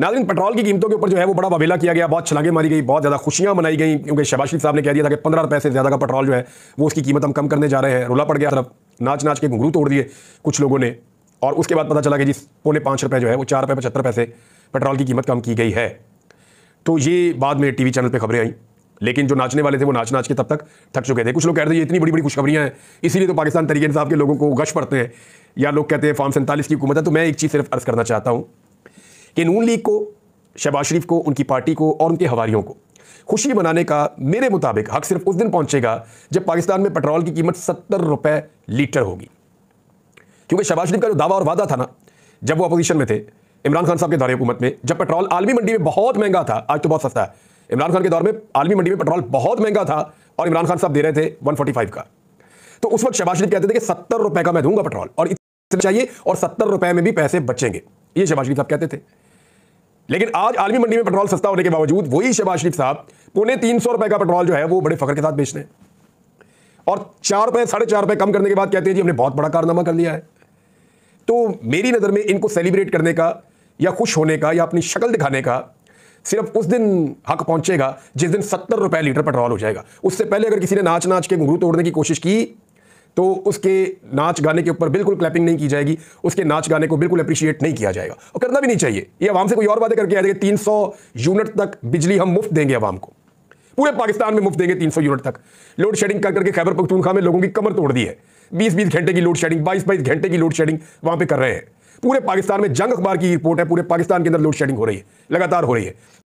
नाजरीन पेट्रोल की कीमतों के ऊपर जो है वो बड़ा बबेला किया गया बहुत छलांगे मारी गई बहुत ज़्यादा खुशियाँ मनाई गई क्योंकि शबाशी साहब ने कह दिया था कि पंद्रह रुपये से ज़्यादा का पेट्रोल जो है वो उसकी कीमत हम कम करने जा रहे हैं रोला पड़ गया तरफ नाच नाच के घुघरू तोड़ दिए कुछ लोगों ने और उसके बाद पता चला कि जिस पौने पाँच रुपये जो है वो चार रुपये पचहत्तर पैसे पेट्रोल की कीमत कम की गई है तो ये बाद में टी चैनल पर खबरें आई लेकिन जो नाचने वाले थे वो नाच नाच के तब तक थक चुके थे कुछ लोग कह रहे थे ये इतनी बड़ी बड़ी खुशखबरियाँ हैं इसीलिए तो पाकिस्तान तरीके साहब के लोगों को गश पड़ते हैं या लोग कहते हैं फॉर्म सैंतालीस की हुकूमत है तो मैं एक चीज़ सिर्फ अर्ज़ करना चाहता हूँ कि नून लीग को शहबाज शरीफ को उनकी पार्टी को और उनके हवारीयों को खुशी बनाने का मेरे मुताबिक हक सिर्फ उस दिन पहुंचेगा जब पाकिस्तान में पेट्रोल की कीमत सत्तर रुपए लीटर होगी क्योंकि शहबाज शरीफ का जो दावा और वादा था ना जब वो अपोजिशन में थे इमरान खान साहब के दौरे हुकूमत में जब पेट्रोल आलमी मंडी में बहुत महंगा था आज तो बहुत सस्ता है इमरान खान के दौर में आलमी मंडी में पेट्रोल बहुत महंगा था और इमरान खान साहब दे रहे थे वन का तो उस वक्त शहबाज शरीफ कहते थे कि सत्तर रुपए का मैं दूंगा पेट्रोल और इतना चाहिए और सत्तर रुपए में भी पैसे बचेंगे ये शहबाज शरीफ साहब कहते थे लेकिन आज आलमी मंडी में पेट्रोल सस्ता होने के बावजूद वही शहबाज शरीफ साहब पुणे तीन सौ रुपए का पेट्रोल जो है वो बड़े फखर के साथ बेच रहे हैं और चार रुपए साढ़े चार रुपए कम करने के बाद कहते हैं जी हमने बहुत बड़ा कारनामा कर लिया है तो मेरी नज़र में इनको सेलिब्रेट करने का या खुश होने का या अपनी शक्ल दिखाने का सिर्फ उस दिन हक पहुंचेगा जिस दिन सत्तर रुपए लीटर पेट्रोल हो जाएगा उससे पहले अगर किसी ने नाच नाच के घुंघरू तोड़ने की कोशिश की तो उसके नाच गाने के ऊपर बिल्कुल क्लैपिंग नहीं की जाएगी उसके नाच गाने को बिल्कुल अप्रिशिएट नहीं किया जाएगा और करना भी नहीं चाहिए ये आवाम से कोई और बातें करके आ जाएगी तीन सौ यूनिट तक बिजली हम मुफ्त देंगे आवाम को पूरे पाकिस्तान में मुफ्त देंगे तीन सौ यूनिट तक लोड शेडिंग कर करके खैबर पख्तूनखा में लोगों की कमर तोड़ दी है बीस बीस घंटे की लोड शेडिंग बाईस बाईस घंटे की लोड शेडिंग वहाँ पर कर रहे हैं पूरे पाकिस्तान में जंग अखबार की रिपोर्ट है पूरे पाकिस्तान के अंदर लोड शेडिंग हो रही है लगातार हो रही है